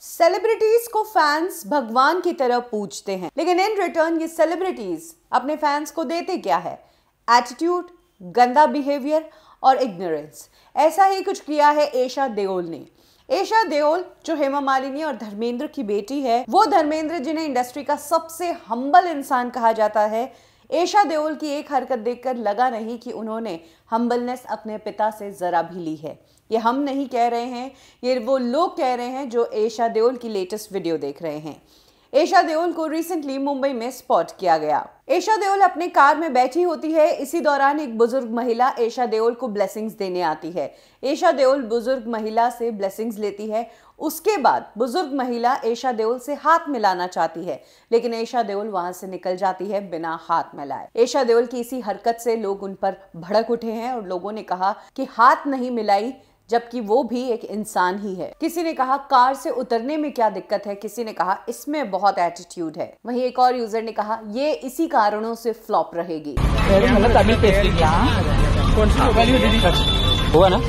celebrities को fans भगवान की तरह पूछते हैं लेकिन इन रिटर्न ये सेलिब्रिटीज अपने फैंस को देते क्या है एटीट्यूड गंदा बिहेवियर और इग्नोरेंस ऐसा ही कुछ किया है एशा देओल ने एशा देओल जो हेमा मालिनी और धर्मेंद्र की बेटी है वो धर्मेंद्र जिन्हें इंडस्ट्री का सबसे हम्बल इंसान कहा जाता है ऐशा देओल की एक हरकत देखकर लगा नहीं कि उन्होंने हम्बलनेस अपने पिता से ज़रा भी ली है ये हम नहीं कह रहे हैं ये वो लोग कह रहे हैं जो ऐशा देओल की लेटेस्ट वीडियो देख रहे हैं ऐशा देओल को रिसेंटली मुंबई में स्पॉट किया गया ऐशा देओल अपने कार में बैठी होती है इसी दौरान एक बुजुर्ग महिला एशा देओल को ब्लेसिंग्स देने आती है ऐशा देओल बुजुर्ग महिला से ब्लेसिंग्स लेती है उसके बाद बुजुर्ग महिला एशा देओल से हाथ मिलाना चाहती है लेकिन ऐशा देओल वहां से निकल जाती है बिना हाथ मिलाए ऐशा देओल की इसी हरकत से लोग उन पर भड़क उठे हैं और लोगों ने कहा कि हाथ नहीं मिलाई जबकि वो भी एक इंसान ही है किसी ने कहा कार से उतरने में क्या दिक्कत है किसी ने कहा इसमें बहुत एटीट्यूड है वहीं एक और यूजर ने कहा ये इसी कारणों से फ्लॉप रहेगी मतलब हुआ ना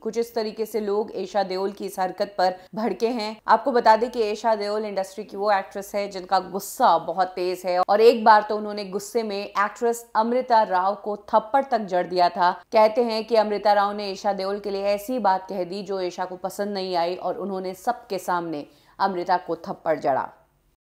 कुछ इस तरीके से लोग ऐशा देओल की इस हरकत पर भड़के हैं आपको बता दें कि ऐशा देओल इंडस्ट्री की वो एक्ट्रेस है जिनका गुस्सा बहुत तेज है और एक बार तो उन्होंने गुस्से में एक्ट्रेस अमृता राव को थप्पड़ तक जड़ दिया था कहते हैं कि अमृता राव ने ऐशा देओल के लिए ऐसी बात कह दी जो ऐशा को पसंद नहीं आई और उन्होंने सबके सामने अमृता को थप्पड़ जड़ा